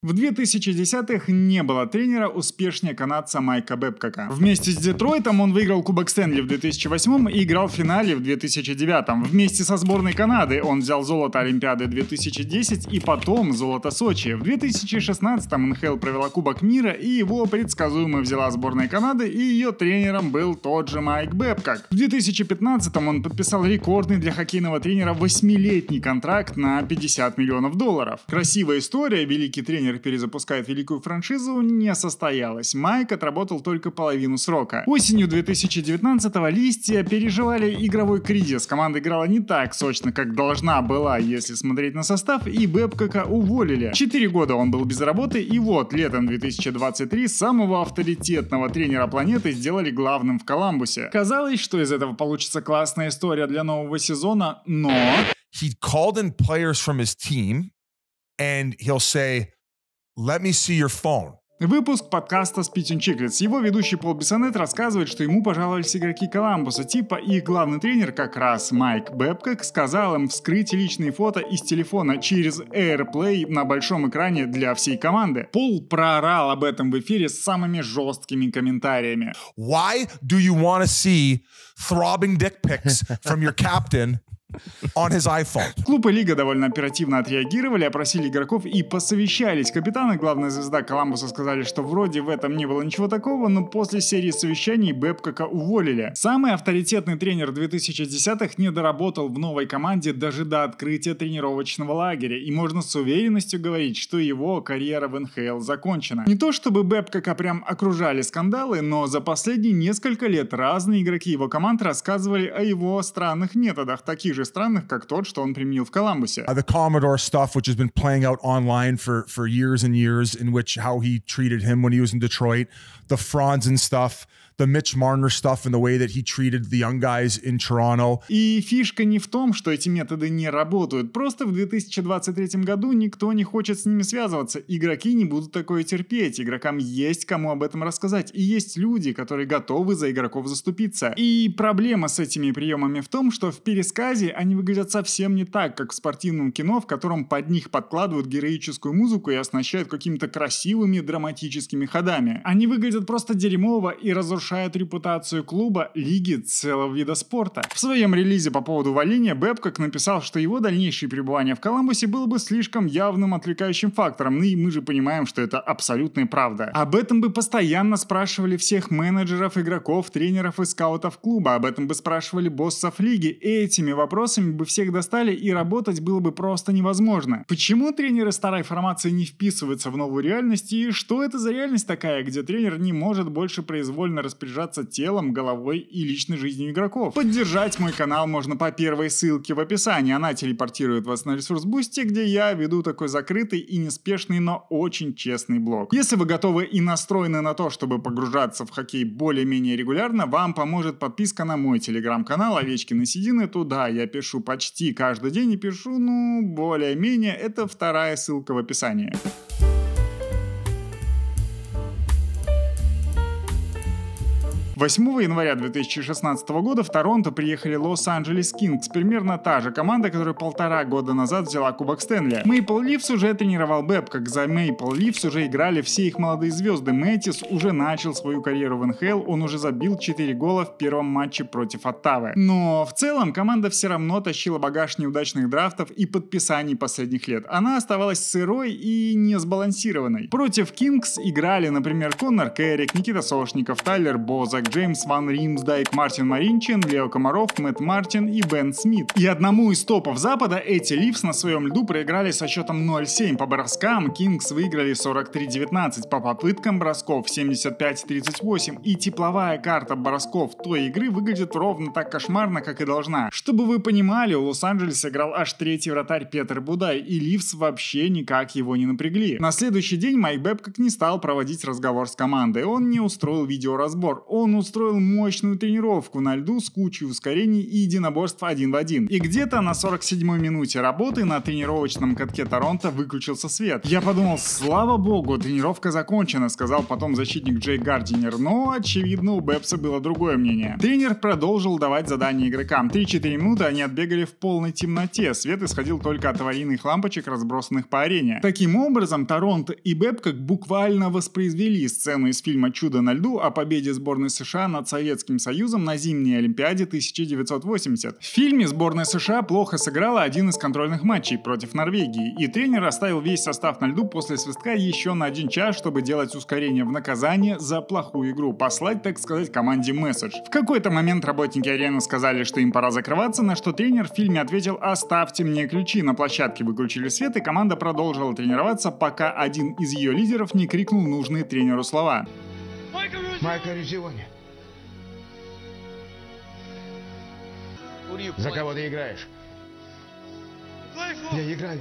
В 2010-х не было тренера успешнее канадца Майка Бэбкока. Вместе с Детройтом он выиграл Кубок Стэнли в 2008 и играл в финале в 2009. -м. Вместе со сборной Канады он взял золото Олимпиады 2010 и потом золото Сочи. В 2016 НХЛ провела Кубок мира и его предсказуемо взяла сборная Канады и ее тренером был тот же Майк Бэбкок. В 2015 он подписал рекордный для хоккейного тренера 8-летний контракт на 50 миллионов долларов. Красивая история, великий тренер Warner перезапускает великую франшизу, не состоялось. Майк отработал только половину срока. Осенью 2019-го Листья переживали игровой кризис. Команда играла не так сочно, как должна была, если смотреть на состав, и Бэбкока уволили. Четыре года он был без работы, и вот летом 2023 самого авторитетного тренера планеты сделали главным в Коламбусе. Казалось, что из этого получится классная история для нового сезона, но... He called in players from his team, and he'll say, Let me see your phone. Выпуск подкаста Spit and Chicklets. Его ведущий Пол Бессонет рассказывает, что ему пожаловались игроки Коламбуса. Типа их главный тренер, как раз Майк Бэбкок, сказал им вскрыть личные фото из телефона через AirPlay на большом экране для всей команды. Пол проорал об этом в эфире с самыми жесткими комментариями. Why do you want to see throbbing dick pics from your captain On his iPhone. Клуб и Лига довольно оперативно отреагировали, опросили игроков и посовещались. Капитан и главная звезда Коламбуса сказали, что вроде в этом не было ничего такого, но после серии совещаний Бэбкока уволили. Самый авторитетный тренер 2010-х не доработал в новой команде даже до открытия тренировочного лагеря, и можно с уверенностью говорить, что его карьера в НХЛ закончена. Не то чтобы Бэбкока прям окружали скандалы, но за последние несколько лет разные игроки его команд рассказывали о его странных методах, таких же странных, как тот, что он применил в Коламбусе. Uh, the Commodore stuff, which has been playing out online for, for years and years, in which how he treated him when he was in Detroit, the Franzen stuff, the Mitch Marner stuff and the way that he treated the young guys in Toronto. И фишка не в том, что эти методы не работают. Просто в 2023 году никто не хочет с ними связываться. Игроки не будут такое терпеть. Игрокам есть кому об этом рассказать. И есть люди, которые готовы за игроков заступиться. И проблема с этими приемами в том, что в пересказе они выглядят совсем не так, как в спортивном кино, в котором под них подкладывают героическую музыку и оснащают какими-то красивыми драматическими ходами. Они выглядят просто дерьмово и разрушают разрушает репутацию клуба, лиги, целого вида спорта. В своем релизе по поводу увольнения Бэбкок написал, что его дальнейшее пребывание в Коламбусе было бы слишком явным отвлекающим фактором, ну и мы же понимаем, что это абсолютная правда. Об этом бы постоянно спрашивали всех менеджеров, игроков, тренеров и скаутов клуба, об этом бы спрашивали боссов лиги, этими вопросами бы всех достали и работать было бы просто невозможно. Почему тренеры старой формации не вписываются в новую реальность и что это за реальность такая, где тренер не может больше произвольно распределять распоряжаться телом, головой и личной жизнью игроков. Поддержать мой канал можно по первой ссылке в описании. Она телепортирует вас на ресурс Бусти, где я веду такой закрытый и неспешный, но очень честный блог. Если вы готовы и настроены на то, чтобы погружаться в хоккей более-менее регулярно, вам поможет подписка на мой телеграм-канал Овечкины Седины. Туда я пишу почти каждый день и пишу, ну, более-менее. Это вторая ссылка в описании. 8 января 2016 года в Торонто приехали Лос-Анджелес Кингс, примерно та же команда, которая полтора года назад взяла Кубок Стэнли. Мейпл Ливс уже тренировал Бэб, как за Мейпл Ливс уже играли все их молодые звезды. Мэтис уже начал свою карьеру в НХЛ, он уже забил 4 гола в первом матче против Оттавы. Но в целом команда все равно тащила багаж неудачных драфтов и подписаний последних лет. Она оставалась сырой и не сбалансированной. Против Кингс играли, например, Коннор Керрик, Никита Сошников, Тайлер Бозак, Джеймс Ван Римсдайк, Мартин Маринчин, Лео Комаров, Мэтт Мартин и Бен Смит. И одному из топов Запада эти Ливс на своем льду проиграли со счетом 0-7 по броскам, Кингс выиграли 43-19 по попыткам бросков 75-38 и тепловая карта бросков той игры выглядит ровно так кошмарно, как и должна. Чтобы вы понимали, у Лос-Анджелеса играл аж третий вратарь Петр Будай, и Ливс вообще никак его не напрягли. На следующий день Майк Бэб как не стал проводить разговор с командой, он не устроил видеоразбор, он устроил мощную тренировку на льду с кучей ускорений и единоборств один в один. И где-то на 47-й минуте работы на тренировочном катке Торонто выключился свет. Я подумал, слава богу, тренировка закончена, сказал потом защитник Джей Гардинер, но, очевидно, у Бепса было другое мнение. Тренер продолжил давать задания игрокам. 3-4 минуты они отбегали в полной темноте, свет исходил только от аварийных лампочек, разбросанных по арене. Таким образом, Торонто и Бэб как буквально воспроизвели сцену из фильма «Чудо на льду» о победе сборной США США над Советским Союзом на зимней Олимпиаде 1980. В фильме сборная США плохо сыграла один из контрольных матчей против Норвегии, и тренер оставил весь состав на льду после свистка еще на один час, чтобы делать ускорение в наказание за плохую игру, послать, так сказать, команде месседж. В какой-то момент работники арены сказали, что им пора закрываться, на что тренер в фильме ответил «Оставьте мне ключи». На площадке выключили свет, и команда продолжила тренироваться, пока один из ее лидеров не крикнул нужные тренеру слова. Майкл, Майкл Рюзиони. За кого ты играешь? Я играю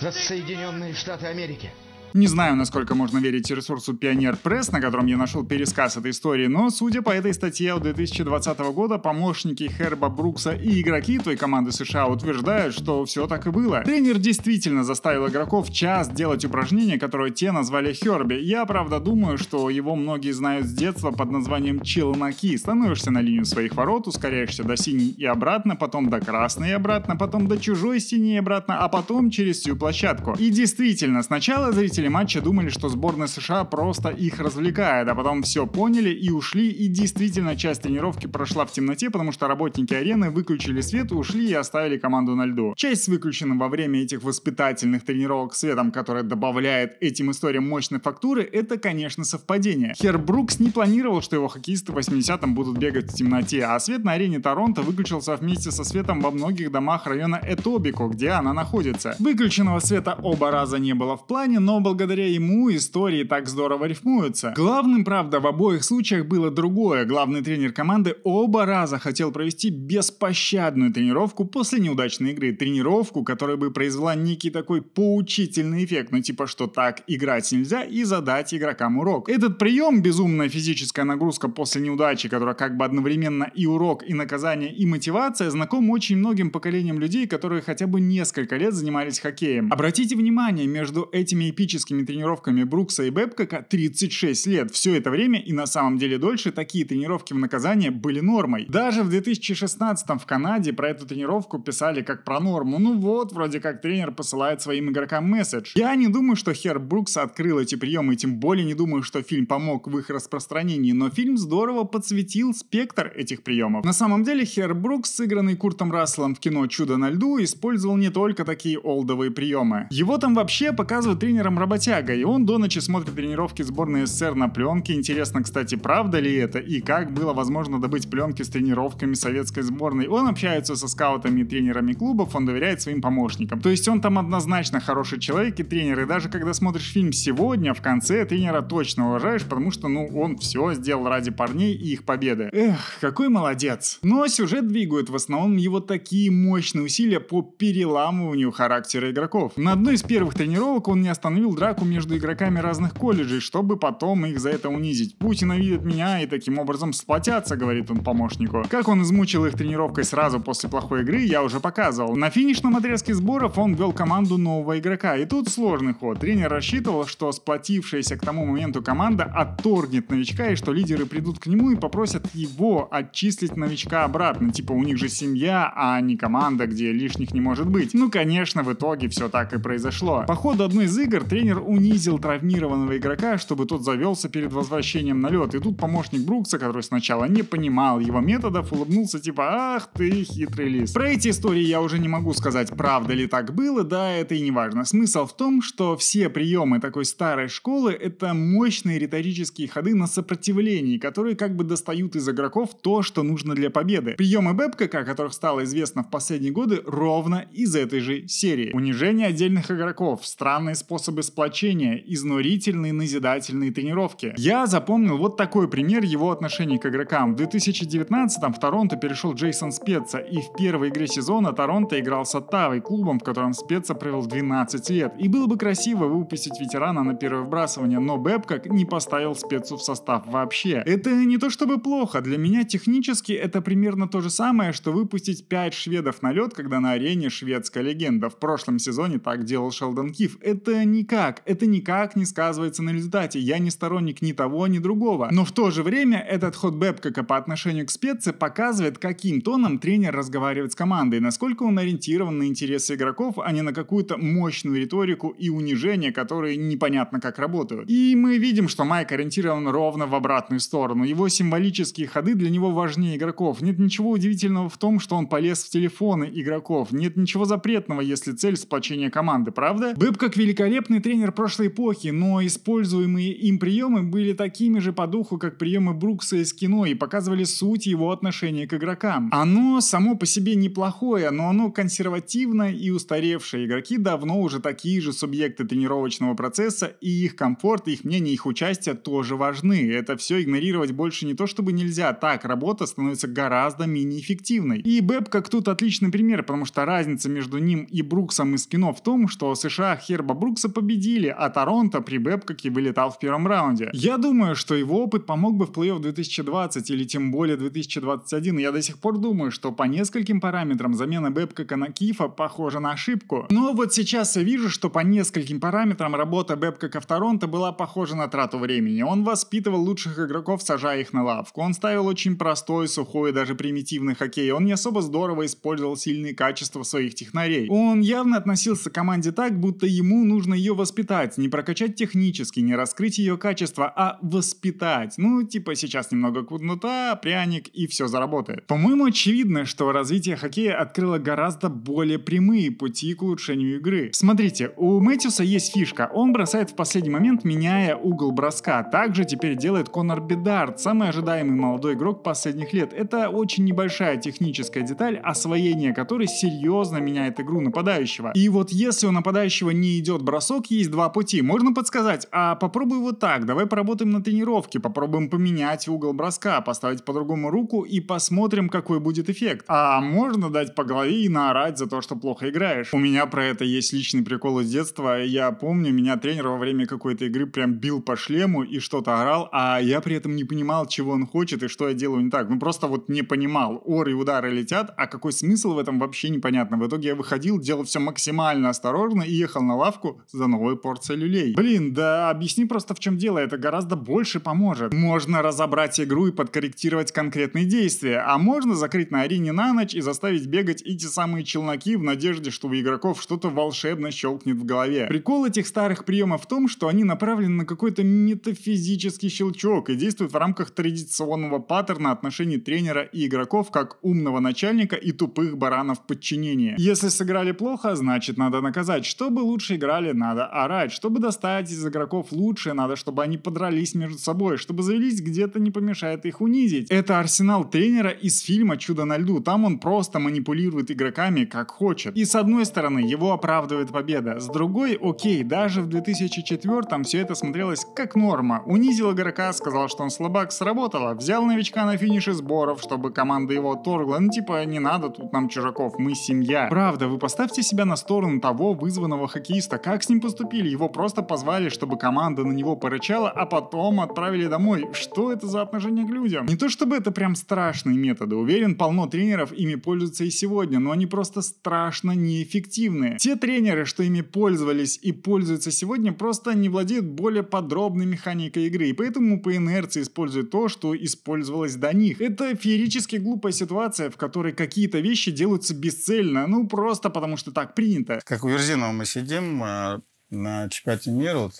за Соединенные Штаты Америки. Не знаю, насколько можно верить ресурсу Pioneer Press, на котором я нашел пересказ этой истории, но, судя по этой статье 2020 года, помощники Херба Брукса и игроки той команды США утверждают, что все так и было. Тренер действительно заставил игроков час делать упражнения, которые те назвали Херби. Я, правда, думаю, что его многие знают с детства под названием челноки. Становишься на линию своих ворот, ускоряешься до синей и обратно, потом до красной и обратно, потом до чужой синей и обратно, а потом через всю площадку. И действительно, сначала зрители зрители матча думали, что сборная США просто их развлекает, а потом все поняли и ушли, и действительно часть тренировки прошла в темноте, потому что работники арены выключили свет, ушли и оставили команду на льду. Часть с выключенным во время этих воспитательных тренировок светом, которая добавляет этим историям мощной фактуры, это, конечно, совпадение. Хер Брукс не планировал, что его хоккеисты в 80-м будут бегать в темноте, а свет на арене Торонто выключился вместе со светом во многих домах района Этобико, где она находится. Выключенного света оба раза не было в плане, но была благодаря ему истории так здорово рифмуются. Главным, правда, в обоих случаях было другое. Главный тренер команды оба раза хотел провести беспощадную тренировку после неудачной игры. Тренировку, которая бы произвела некий такой поучительный эффект, ну типа, что так играть нельзя и задать игрокам урок. Этот прием, безумная физическая нагрузка после неудачи, которая как бы одновременно и урок, и наказание, и мотивация, знаком очень многим поколениям людей, которые хотя бы несколько лет занимались хоккеем. Обратите внимание, между этими эпическими физическими тренировками Брукса и Бэбкока 36 лет. Все это время и на самом деле дольше такие тренировки в наказание были нормой. Даже в 2016 в Канаде про эту тренировку писали как про норму. Ну вот, вроде как тренер посылает своим игрокам месседж. Я не думаю, что Хер Брукс открыл эти приемы, тем более не думаю, что фильм помог в их распространении, но фильм здорово подсветил спектр этих приемов. На самом деле Хер Брукс, сыгранный Куртом Расселом в кино «Чудо на льду», использовал не только такие олдовые приемы. Его там вообще показывают тренером работы работяга, и он до ночи смотрит тренировки сборной СССР на пленке. Интересно, кстати, правда ли это и как было возможно добыть пленки с тренировками советской сборной. Он общается со скаутами и тренерами клубов, он доверяет своим помощникам. То есть он там однозначно хороший человек и тренер, и даже когда смотришь фильм сегодня, в конце тренера точно уважаешь, потому что, ну, он все сделал ради парней и их победы. Эх, какой молодец. Но сюжет двигают в основном его такие мощные усилия по переламыванию характера игроков. На одной из первых тренировок он не остановил драку между игроками разных колледжей, чтобы потом их за это унизить. Пусть ненавидят меня и таким образом сплотятся, говорит он помощнику. Как он измучил их тренировкой сразу после плохой игры, я уже показывал. На финишном отрезке сборов он вел команду нового игрока, и тут сложный ход. Тренер рассчитывал, что сплотившаяся к тому моменту команда отторгнет новичка, и что лидеры придут к нему и попросят его отчислить новичка обратно. Типа у них же семья, а не команда, где лишних не может быть. Ну, конечно, в итоге все так и произошло. По ходу одной из игр тренер тренер унизил травмированного игрока, чтобы тот завелся перед возвращением на лед. И тут помощник Брукса, который сначала не понимал его методов, улыбнулся типа «Ах ты хитрый лис». Про эти истории я уже не могу сказать, правда ли так было, да, это и не важно. Смысл в том, что все приемы такой старой школы — это мощные риторические ходы на сопротивлении, которые как бы достают из игроков то, что нужно для победы. Приемы Бэбкока, о которых стало известно в последние годы, ровно из этой же серии. Унижение отдельных игроков, странные способы сплочения, изнурительной назидательные тренировки. Я запомнил вот такой пример его отношений к игрокам. В 2019-м в Торонто перешел Джейсон Спеца, и в первой игре сезона Торонто играл с Оттавой, клубом, в котором Спеца провел 12 лет. И было бы красиво выпустить ветерана на первое вбрасывание, но Бэбкок не поставил Спецу в состав вообще. Это не то чтобы плохо, для меня технически это примерно то же самое, что выпустить 5 шведов на лед, когда на арене шведская легенда. В прошлом сезоне так делал Шелдон Киф. Это никак никак, это никак не сказывается на результате. Я не сторонник ни того, ни другого. Но в то же время этот ход Бэбкока по отношению к спеце показывает, каким тоном тренер разговаривает с командой, насколько он ориентирован на интересы игроков, а не на какую-то мощную риторику и унижение, которые непонятно как работают. И мы видим, что Майк ориентирован ровно в обратную сторону. Его символические ходы для него важнее игроков. Нет ничего удивительного в том, что он полез в телефоны игроков. Нет ничего запретного, если цель сплочения команды, правда? Бэбкок великолепный тренер тренер прошлой эпохи, но используемые им приемы были такими же по духу, как приемы Брукса из кино и показывали суть его отношения к игрокам. Оно само по себе неплохое, но оно консервативно и устаревшее. Игроки давно уже такие же субъекты тренировочного процесса, и их комфорт, их мнение, их участие тоже важны. Это все игнорировать больше не то чтобы нельзя, так работа становится гораздо менее эффективной. И Бэб как тут отличный пример, потому что разница между ним и Бруксом из кино в том, что США Херба Брукса победил победили, а Торонто при Бэбкоке вылетал в первом раунде. Я думаю, что его опыт помог бы в плей-офф 2020 или тем более 2021. Я до сих пор думаю, что по нескольким параметрам замена Бэбкока на Кифа похожа на ошибку. Но вот сейчас я вижу, что по нескольким параметрам работа Бэбкока в Торонто была похожа на трату времени. Он воспитывал лучших игроков, сажая их на лавку. Он ставил очень простой, сухой, даже примитивный хоккей. Он не особо здорово использовал сильные качества своих технарей. Он явно относился к команде так, будто ему нужно ее воспитывать воспитать, не прокачать технически, не раскрыть ее качество, а воспитать. Ну, типа сейчас немного куднута, пряник и все заработает. По-моему, очевидно, что развитие хоккея открыло гораздо более прямые пути к улучшению игры. Смотрите, у Мэтьюса есть фишка. Он бросает в последний момент, меняя угол броска. Также теперь делает Конор Бедард, самый ожидаемый молодой игрок последних лет. Это очень небольшая техническая деталь, освоение которой серьезно меняет игру нападающего. И вот если у нападающего не идет бросок, есть два пути. Можно подсказать, а попробуй вот так, давай поработаем на тренировке, попробуем поменять угол броска, поставить по-другому руку и посмотрим, какой будет эффект. А можно дать по голове и наорать за то, что плохо играешь. У меня про это есть личный прикол из детства. Я помню, меня тренер во время какой-то игры прям бил по шлему и что-то орал, а я при этом не понимал, чего он хочет и что я делаю не так. Ну просто вот не понимал. Ор и удары летят, а какой смысл в этом вообще непонятно. В итоге я выходил, делал все максимально осторожно и ехал на лавку за новой новая порция люлей. Блин, да объясни просто в чем дело, это гораздо больше поможет. Можно разобрать игру и подкорректировать конкретные действия, а можно закрыть на арене на ночь и заставить бегать эти самые челноки в надежде, что у игроков что-то волшебно щелкнет в голове. Прикол этих старых приемов в том, что они направлены на какой-то метафизический щелчок и действуют в рамках традиционного паттерна отношений тренера и игроков как умного начальника и тупых баранов подчинения. Если сыграли плохо, значит надо наказать. Чтобы лучше играли, надо орать. Чтобы достать из игроков лучшее, надо, чтобы они подрались между собой. Чтобы завелись где-то не помешает их унизить. Это арсенал тренера из фильма «Чудо на льду». Там он просто манипулирует игроками как хочет. И с одной стороны, его оправдывает победа. С другой, окей, даже в 2004 все это смотрелось как норма. Унизил игрока, сказал, что он слабак, сработало. Взял новичка на финише сборов, чтобы команда его торгла. Ну типа, не надо тут нам чужаков, мы семья. Правда, вы поставьте себя на сторону того вызванного хоккеиста. Как с ним поступать? поступили. Его просто позвали, чтобы команда на него порычала, а потом отправили домой. Что это за отношение к людям? Не то чтобы это прям страшные методы. Уверен, полно тренеров ими пользуются и сегодня, но они просто страшно неэффективные. Те тренеры, что ими пользовались и пользуются сегодня, просто не владеют более подробной механикой игры, и поэтому по инерции используют то, что использовалось до них. Это феерически глупая ситуация, в которой какие-то вещи делаются бесцельно, ну просто потому что так принято. Как у Верзинова мы сидим, а, на чемпионате мира, вот,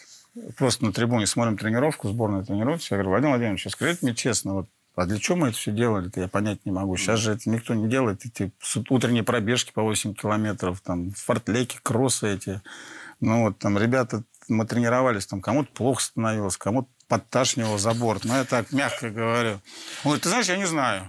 просто на трибуне смотрим тренировку, сборную тренировку, я говорю, Владимир Владимирович, скажите мне честно, вот, а для чего мы это все делали-то, я понять не могу. Сейчас же это никто не делает. Эти утренние пробежки по 8 километров, там, фортлеки, кроссы эти. Ну вот, там, ребята, мы тренировались, там, кому-то плохо становилось, кому-то подташнивало за борт. Ну, я так мягко говорю. Он говорит, ты знаешь, я не знаю.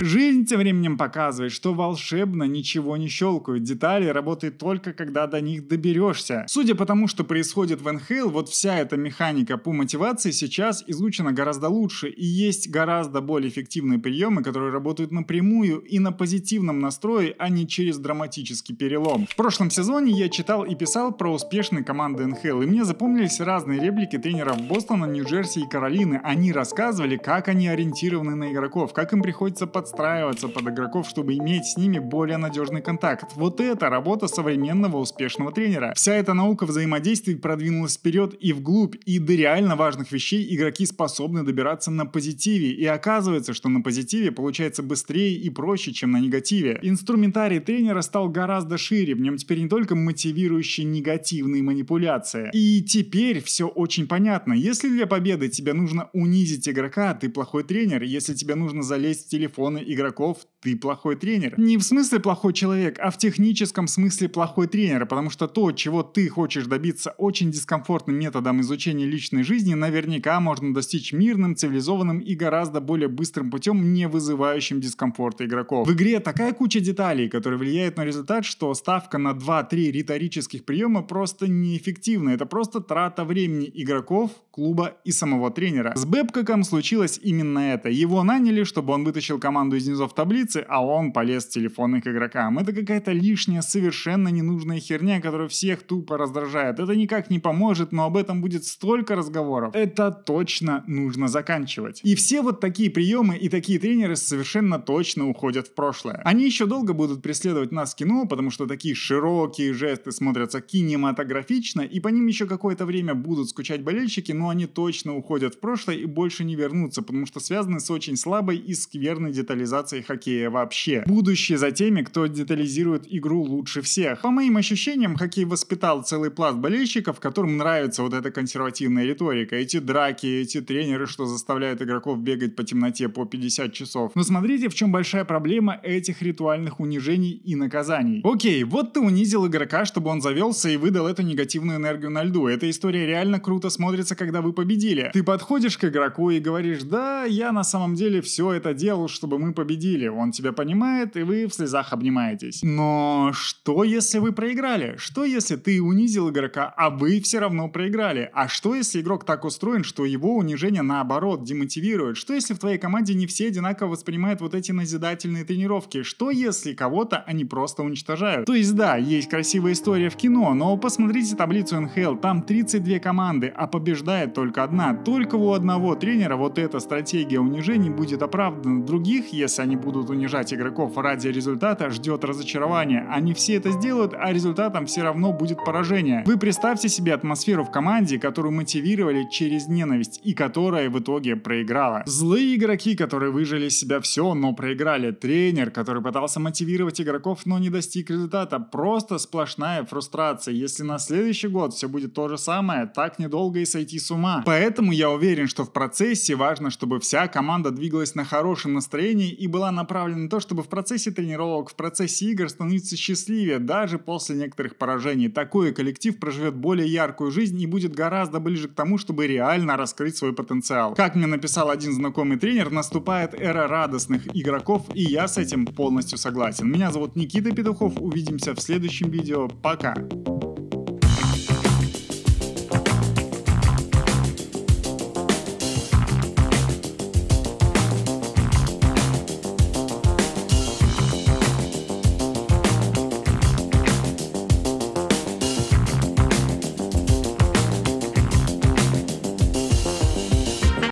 Жизнь тем временем показывает, что волшебно ничего не щелкают. Детали работают только, когда до них доберешься. Судя по тому, что происходит в Энхейл, вот вся эта механика по мотивации сейчас изучена гораздо лучше. И есть гораздо более эффективные приемы, которые работают напрямую и на позитивном настрое, а не через драматический перелом. В прошлом сезоне я читал и писал про успешные команды НХЛ, и мне запомнились разные реплики тренеров Бостона, Нью-Джерси и Каролины. Они рассказывали, как они ориентированы на игроков, как им приходится подстраиваться под игроков, чтобы иметь с ними более надежный контакт. Вот это работа современного успешного тренера. Вся эта наука взаимодействий продвинулась вперед и вглубь, и до реально важных вещей игроки способны добираться на позитиве. И оказывается, что на позитиве получается быстрее и проще, чем на негативе. Инструментарий тренера стал гораздо шире, в нем теперь не только мотивирующие негативные манипуляции. И теперь все очень понятно. Если для победы тебе нужно унизить игрока, а ты плохой тренер. Если тебе нужно залезть в телефон телефоны игроков ты плохой тренер. Не в смысле плохой человек, а в техническом смысле плохой тренер, потому что то, чего ты хочешь добиться очень дискомфортным методом изучения личной жизни, наверняка можно достичь мирным, цивилизованным и гораздо более быстрым путем, не вызывающим дискомфорта игроков. В игре такая куча деталей, которые влияют на результат, что ставка на 2-3 риторических приема просто неэффективна. Это просто трата времени игроков, клуба и самого тренера. С Бэбкоком случилось именно это. Его наняли, чтобы он вытащил команду из низов таблицы, позиции, а он полез в телефоны игрокам. Это какая-то лишняя, совершенно ненужная херня, которая всех тупо раздражает. Это никак не поможет, но об этом будет столько разговоров. Это точно нужно заканчивать. И все вот такие приемы и такие тренеры совершенно точно уходят в прошлое. Они еще долго будут преследовать нас в кино, потому что такие широкие жесты смотрятся кинематографично, и по ним еще какое-то время будут скучать болельщики, но они точно уходят в прошлое и больше не вернутся, потому что связаны с очень слабой и скверной детализацией хоккея вообще. Будущее за теми, кто детализирует игру лучше всех. По моим ощущениям, хоккей воспитал целый пласт болельщиков, которым нравится вот эта консервативная риторика. Эти драки, эти тренеры, что заставляют игроков бегать по темноте по 50 часов. Но смотрите, в чем большая проблема этих ритуальных унижений и наказаний. Окей, вот ты унизил игрока, чтобы он завелся и выдал эту негативную энергию на льду. Эта история реально круто смотрится, когда вы победили. Ты подходишь к игроку и говоришь, да, я на самом деле все это делал, чтобы мы победили. Он он тебя понимает, и вы в слезах обнимаетесь. Но что, если вы проиграли? Что, если ты унизил игрока, а вы все равно проиграли? А что, если игрок так устроен, что его унижение наоборот демотивирует? Что, если в твоей команде не все одинаково воспринимают вот эти назидательные тренировки? Что, если кого-то они просто уничтожают? То есть, да, есть красивая история в кино, но посмотрите таблицу НХЛ, там 32 команды, а побеждает только одна. Только у одного тренера вот эта стратегия унижений будет оправдана. Других, если они будут унижать, унижать игроков ради результата ждет разочарование. Они все это сделают, а результатом все равно будет поражение. Вы представьте себе атмосферу в команде, которую мотивировали через ненависть и которая в итоге проиграла. Злые игроки, которые выжили из себя все, но проиграли. Тренер, который пытался мотивировать игроков, но не достиг результата. Просто сплошная фрустрация. Если на следующий год все будет то же самое, так недолго и сойти с ума. Поэтому я уверен, что в процессе важно, чтобы вся команда двигалась на хорошем настроении и была направлена направлен на то, чтобы в процессе тренировок, в процессе игр становиться счастливее даже после некоторых поражений. Такой коллектив проживет более яркую жизнь и будет гораздо ближе к тому, чтобы реально раскрыть свой потенциал. Как мне написал один знакомый тренер, наступает эра радостных игроков, и я с этим полностью согласен. Меня зовут Никита Петухов, увидимся в следующем видео. Пока!